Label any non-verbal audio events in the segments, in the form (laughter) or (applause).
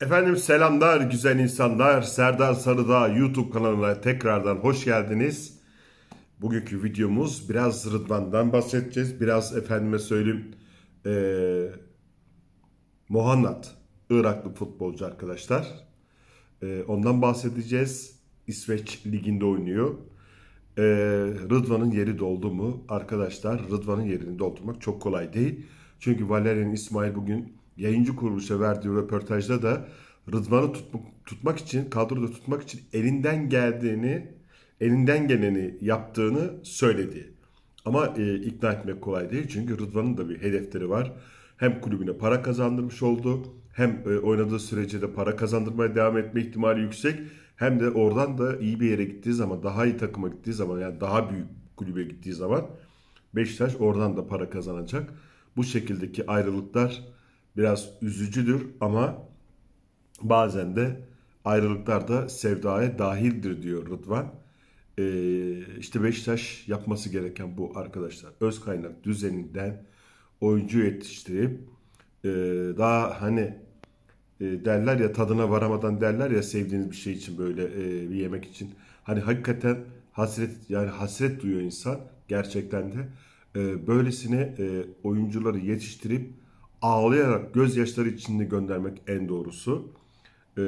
Efendim selamlar güzel insanlar. Serdar Sarıda YouTube kanalına tekrardan hoş geldiniz. Bugünkü videomuz biraz Rıdvan'dan bahsedeceğiz. Biraz efendime söyleyeyim ee, Mohannad, Iraklı futbolcu arkadaşlar. E, ondan bahsedeceğiz. İsveç liginde oynuyor. E, Rıdvan'ın yeri doldu mu? Arkadaşlar Rıdvan'ın yerini doldurmak çok kolay değil. Çünkü Valerian İsmail bugün yayıncı kuruluşa verdiği röportajda da Rıdvan'ı tutmak, tutmak için, kadroda tutmak için elinden geldiğini, elinden geleni yaptığını söyledi. Ama e, ikna etmek kolay değil çünkü Rıdvan'ın da bir hedefleri var. Hem kulübüne para kazandırmış oldu, hem e, oynadığı sürece de para kazandırmaya devam etme ihtimali yüksek. Hem de oradan da iyi bir yere gittiği zaman, daha iyi takıma gittiği zaman, yani daha büyük kulübe gittiği zaman Beşiktaş oradan da para kazanacak. Bu şekildeki ayrılıklar biraz üzücüdür ama bazen de ayrılıklar da sevdaya dahildir diyor Rıdvan. Ee, işte Beşiktaş yapması gereken bu arkadaşlar. Öz kaynak düzeninden oyuncu yetiştirip e, daha hani e, derler ya tadına varamadan derler ya sevdiğiniz bir şey için böyle e, bir yemek için. Hani hakikaten hasret yani hasret duyuyor insan gerçekten de. E, böylesine e, oyuncuları yetiştirip ağlayarak gözyaşları içinde göndermek en doğrusu. Ee,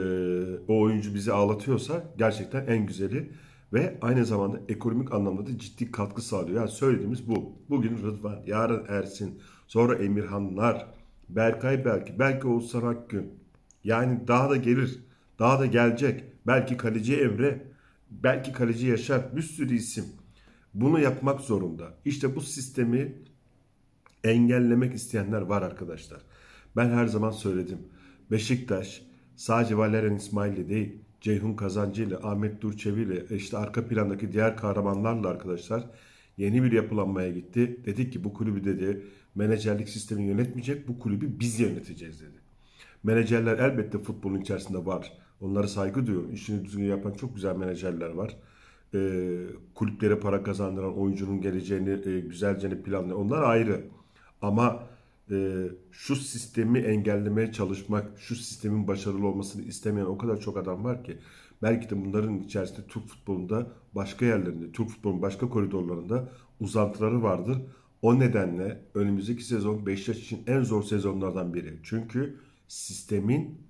o oyuncu bizi ağlatıyorsa gerçekten en güzeli ve aynı zamanda ekonomik anlamda da ciddi katkı sağlıyor. Yani söylediğimiz bu. Bugün Rıdvan, yarın Ersin, sonra Emirhanlar, Berkay belki, belki Oğuzhan Akgün. Yani daha da gelir, daha da gelecek. Belki kaleci Emre, belki kaleci Yaşar, bir sürü isim. Bunu yapmak zorunda. İşte bu sistemi engellemek isteyenler var arkadaşlar. Ben her zaman söyledim. Beşiktaş sadece Valerian İsmail ile değil Ceyhun Kazancı ile Ahmet Durçevi ile işte arka plandaki diğer kahramanlarla arkadaşlar yeni bir yapılanmaya gitti. Dedik ki bu kulübü dedi menajerlik sistemi yönetmeyecek bu kulübü biz yöneteceğiz dedi. Menajerler elbette futbolun içerisinde var. Onlara saygı duyuyorum. İşini düzgün yapan çok güzel menajerler var. E, kulüplere para kazandıran oyuncunun geleceğini e, güzelce planlayan onlar ayrı. Ama e, şu sistemi engellemeye çalışmak, şu sistemin başarılı olmasını istemeyen o kadar çok adam var ki belki de bunların içerisinde Türk futbolunda başka yerlerinde, Türk futbolunun başka koridorlarında uzantıları vardır. O nedenle önümüzdeki sezon Beşiktaş için en zor sezonlardan biri. Çünkü sistemin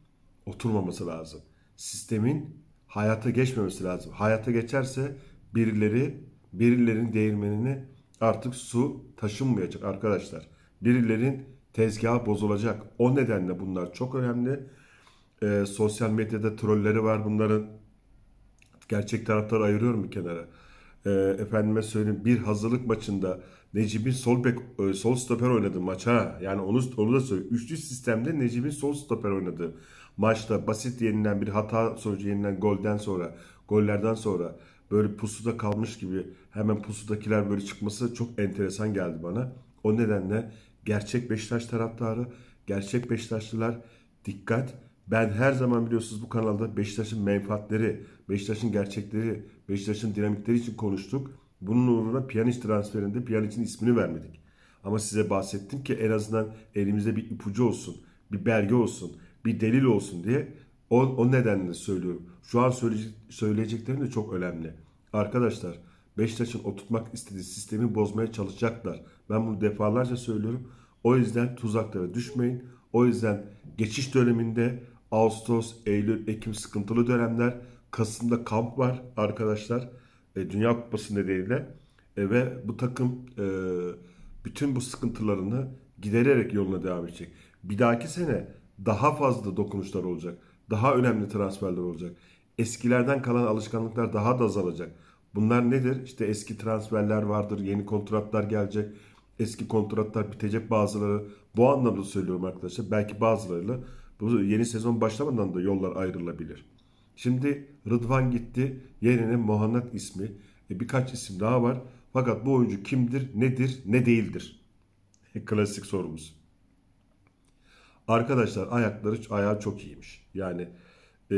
oturmaması lazım. Sistemin hayata geçmemesi lazım. Hayata geçerse birileri, birilerinin değirmenini artık su taşınmayacak arkadaşlar. Birilerin tezgahı bozulacak. O nedenle bunlar çok önemli. E, sosyal medyada trolleri var bunların. Gerçek taraftarı ayırıyorum bir kenara. E, efendime söyleyeyim bir hazırlık maçında Necip'in sol bek e, sol stoper oynadı maç ha. Yani onu, onu da söyle. Üçlü sistemde Necip'in sol stoper oynadı maçta basit yenilen bir hata sonucu yenilen golden sonra gollerden sonra böyle pusuda kalmış gibi hemen pusudakiler böyle çıkması çok enteresan geldi bana. O nedenle Gerçek Beşiktaş taraftarı, gerçek Beşiktaşlılar dikkat. Ben her zaman biliyorsunuz bu kanalda Beşiktaş'ın menfaatleri, Beşiktaş'ın gerçekleri, Beşiktaş'ın dinamikleri için konuştuk. Bunun uğruna Pjanic transferinde Pjanic'in ismini vermedik. Ama size bahsettim ki en azından elimizde bir ipucu olsun, bir belge olsun, bir delil olsun diye. O, o nedenle söylüyorum. Şu an söyleyecek, söyleyeceklerim de çok önemli. Arkadaşlar Beşiktaş'ın oturtmak istediği sistemi bozmaya çalışacaklar. Ben bunu defalarca söylüyorum. O yüzden tuzaklara düşmeyin. O yüzden geçiş döneminde Ağustos, Eylül, Ekim sıkıntılı dönemler. Kasım'da kamp var arkadaşlar. E, Dünya Kupası nedeniyle. E, ve bu takım e, bütün bu sıkıntılarını gidererek yoluna devam edecek. Bir dahaki sene daha fazla dokunuşlar olacak. Daha önemli transferler olacak. Eskilerden kalan alışkanlıklar daha da azalacak. Bunlar nedir? İşte eski transferler vardır, yeni kontratlar gelecek eski kontratlar bitecek bazıları. Bu anlamda söylüyorum arkadaşlar. Belki bazılarıyla bu yeni sezon başlamadan da yollar ayrılabilir. Şimdi Rıdvan gitti. Yerine Muhannat ismi. E, birkaç isim daha var. Fakat bu oyuncu kimdir, nedir, ne değildir? (laughs) Klasik sorumuz. Arkadaşlar ayakları ayağı çok iyiymiş. Yani e,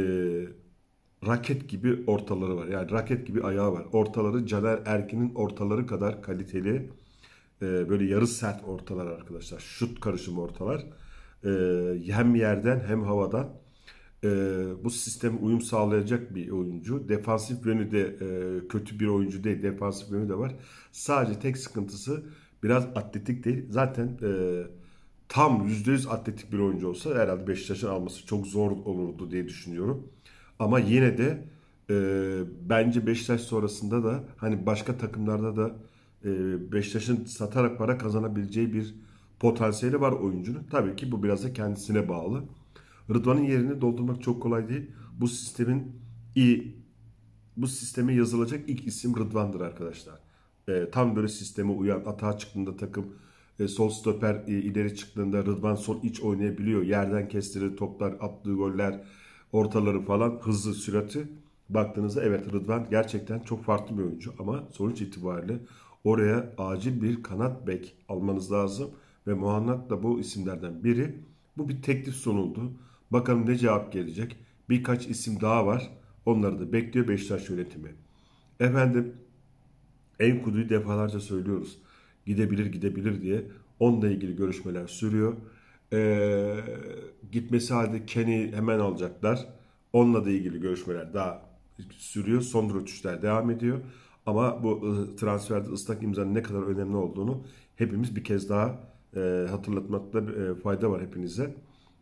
raket gibi ortaları var. Yani raket gibi ayağı var. Ortaları Caner Erkin'in ortaları kadar kaliteli. E, böyle yarı sert ortalar arkadaşlar. Şut karışım ortalar. Ee, hem yerden hem havadan. Ee, bu sisteme uyum sağlayacak bir oyuncu. Defansif yönü de e, kötü bir oyuncu değil. Defansif yönü de var. Sadece tek sıkıntısı biraz atletik değil. Zaten e, tam %100 atletik bir oyuncu olsa herhalde Beşiktaş'ın alması çok zor olurdu diye düşünüyorum. Ama yine de e, bence Beşiktaş sonrasında da hani başka takımlarda da ee, Beşiktaş'ın satarak para kazanabileceği bir potansiyeli var oyuncunun. Tabii ki bu biraz da kendisine bağlı. Rıdvan'ın yerini doldurmak çok kolay değil. Bu sistemin iyi bu sisteme yazılacak ilk isim Rıdvan'dır arkadaşlar. E, tam böyle sisteme uyan atağa çıktığında takım e, sol stoper e, ileri çıktığında Rıdvan sol iç oynayabiliyor. Yerden kestiği toplar, attığı goller, ortaları falan hızlı sürati baktığınızda evet Rıdvan gerçekten çok farklı bir oyuncu ama sonuç itibariyle Oraya acil bir kanat bek almanız lazım ve Muhannat da bu isimlerden biri. Bu bir teklif sunuldu. Bakalım ne cevap gelecek. Birkaç isim daha var. Onları da bekliyor Beşiktaş yönetimi. Efendim en Enkudu'yu defalarca söylüyoruz. Gidebilir gidebilir diye. Onunla ilgili görüşmeler sürüyor. Ee, gitmesi halde Kenny hemen alacaklar. Onunla da ilgili görüşmeler daha sürüyor. Son rötuşlar devam ediyor. Ama bu transferde ıslak imzanın ne kadar önemli olduğunu hepimiz bir kez daha e, hatırlatmakta e, fayda var hepinize.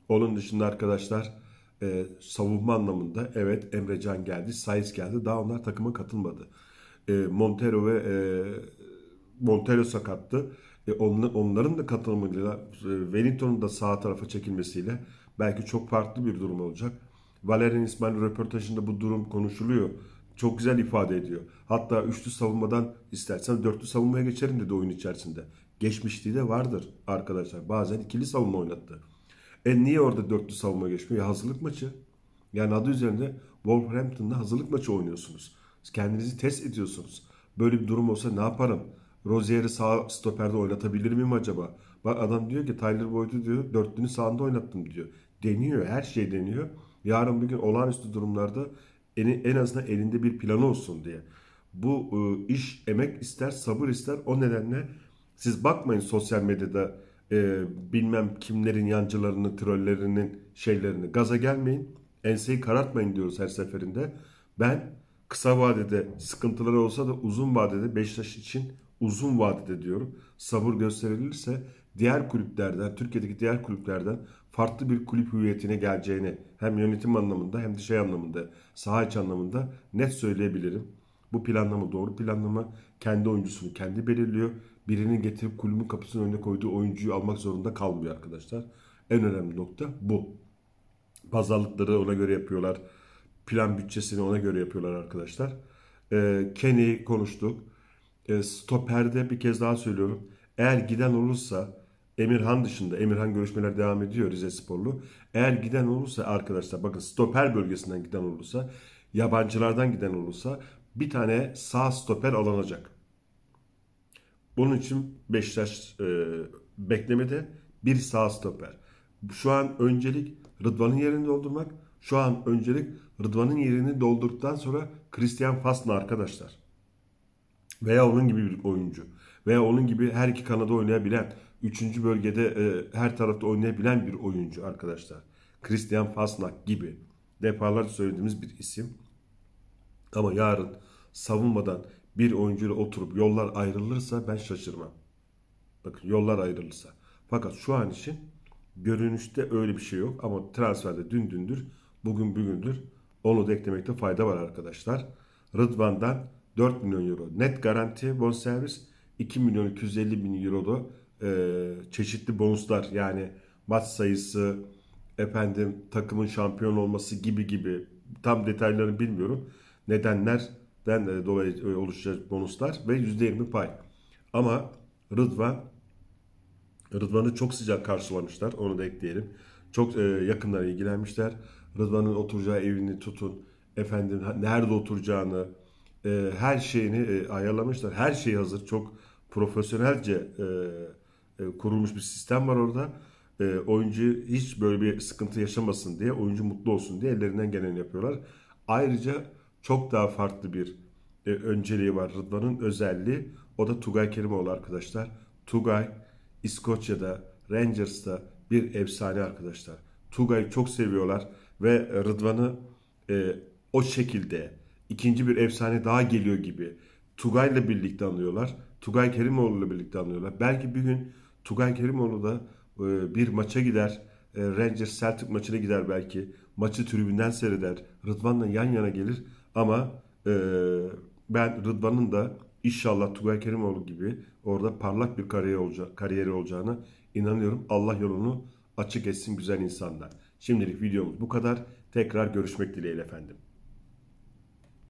Onun dışında arkadaşlar e, savunma anlamında evet Emrecan geldi, Saiz geldi. Daha onlar takıma katılmadı. E, Montero ve e, Montero sakattı. E, onla, onların da katılımıyla e, Wellington'un da sağ tarafa çekilmesiyle belki çok farklı bir durum olacak. Valerian İsmail röportajında bu durum konuşuluyor çok güzel ifade ediyor. Hatta üçlü savunmadan istersen dörtlü savunmaya geçerim dedi oyun içerisinde. Geçmişliği de vardır arkadaşlar. Bazen ikili savunma oynattı. E niye orada dörtlü savunma geçmiyor? Ya hazırlık maçı. Yani adı üzerinde Wolverhampton'da hazırlık maçı oynuyorsunuz. Kendinizi test ediyorsunuz. Böyle bir durum olsa ne yaparım? Rozier'i sağ stoperde oynatabilir miyim acaba? Bak adam diyor ki Tyler Boyd'u diyor dörtlünü sağında oynattım diyor. Deniyor her şey deniyor. Yarın bir gün olağanüstü durumlarda en, en azından elinde bir planı olsun diye. Bu e, iş emek ister, sabır ister. O nedenle siz bakmayın sosyal medyada e, bilmem kimlerin yancılarını, trollerinin şeylerini. Gaza gelmeyin, enseyi karartmayın diyoruz her seferinde. Ben kısa vadede sıkıntıları olsa da uzun vadede Beşiktaş için uzun vadede diyorum. Sabır gösterilirse diğer kulüplerden, Türkiye'deki diğer kulüplerden farklı bir kulüp hüviyetine geleceğini hem yönetim anlamında hem de şey anlamında saha iç anlamında net söyleyebilirim. Bu planlama doğru planlama kendi oyuncusunu kendi belirliyor. Birini getirip kulübün kapısının önüne koyduğu oyuncuyu almak zorunda kalmıyor arkadaşlar. En önemli nokta bu. Pazarlıkları ona göre yapıyorlar. Plan bütçesini ona göre yapıyorlar arkadaşlar. Ee, Kenny konuştuk. Ee, stoperde bir kez daha söylüyorum. Eğer giden olursa Emirhan dışında Emirhan görüşmeler devam ediyor Rize Sporlu. Eğer giden olursa arkadaşlar bakın stoper bölgesinden giden olursa yabancılardan giden olursa bir tane sağ stoper alınacak. Bunun için Beşiktaş e, beklemede bir sağ stoper. Şu an öncelik Rıdvan'ın yerini doldurmak. Şu an öncelik Rıdvan'ın yerini doldurduktan sonra Christian Fastner arkadaşlar. Veya onun gibi bir oyuncu. Veya onun gibi her iki kanada oynayabilen Üçüncü bölgede e, her tarafta oynayabilen bir oyuncu arkadaşlar. Christian Fasnak gibi defalarca söylediğimiz bir isim. Ama yarın savunmadan bir oyuncuyla oturup yollar ayrılırsa ben şaşırmam. Bakın yollar ayrılırsa. Fakat şu an için görünüşte öyle bir şey yok ama transferde dün dündür, bugün bugündür. Onu da eklemekte fayda var arkadaşlar. Rıdvan'dan 4 milyon euro net garanti bonservis 2 milyon 250 bin euro da e, çeşitli bonuslar yani maç sayısı, efendim takımın şampiyon olması gibi gibi tam detaylarını bilmiyorum. Nedenlerden e, dolayı e, oluşacak bonuslar ve %20 pay. Ama Rıdvan Rıdvan'ı çok sıcak karşılamışlar. Onu da ekleyelim. Çok e, yakınlara ilgilenmişler. Rıdvan'ın oturacağı evini tutun. Efendim nerede oturacağını e, her şeyini e, ayarlamışlar. Her şey hazır. Çok profesyonelce e, e, kurulmuş bir sistem var orada. E, oyuncu hiç böyle bir sıkıntı yaşamasın diye, oyuncu mutlu olsun diye ellerinden geleni yapıyorlar. Ayrıca çok daha farklı bir e, önceliği var Rıdvan'ın özelliği. O da Tugay Kerimoğlu arkadaşlar. Tugay İskoçya'da Rangers'ta bir efsane arkadaşlar. Tugay'ı çok seviyorlar ve Rıdvan'ı e, o şekilde ikinci bir efsane daha geliyor gibi Tugay'la birlikte anlıyorlar. Tugay Kerimoğlu'yla birlikte anlıyorlar. Belki bir gün Tugay Kerimoğlu da e, bir maça gider. E, Rangers Celtic maçına gider belki. Maçı tribünden seyreder. Rıdvan'la yan yana gelir. Ama e, ben Rıdvan'ın da inşallah Tugay Kerimoğlu gibi orada parlak bir kariyer olacak, kariyeri olacağına inanıyorum. Allah yolunu açık etsin güzel insanlar. Şimdilik videomuz bu kadar. Tekrar görüşmek dileğiyle efendim.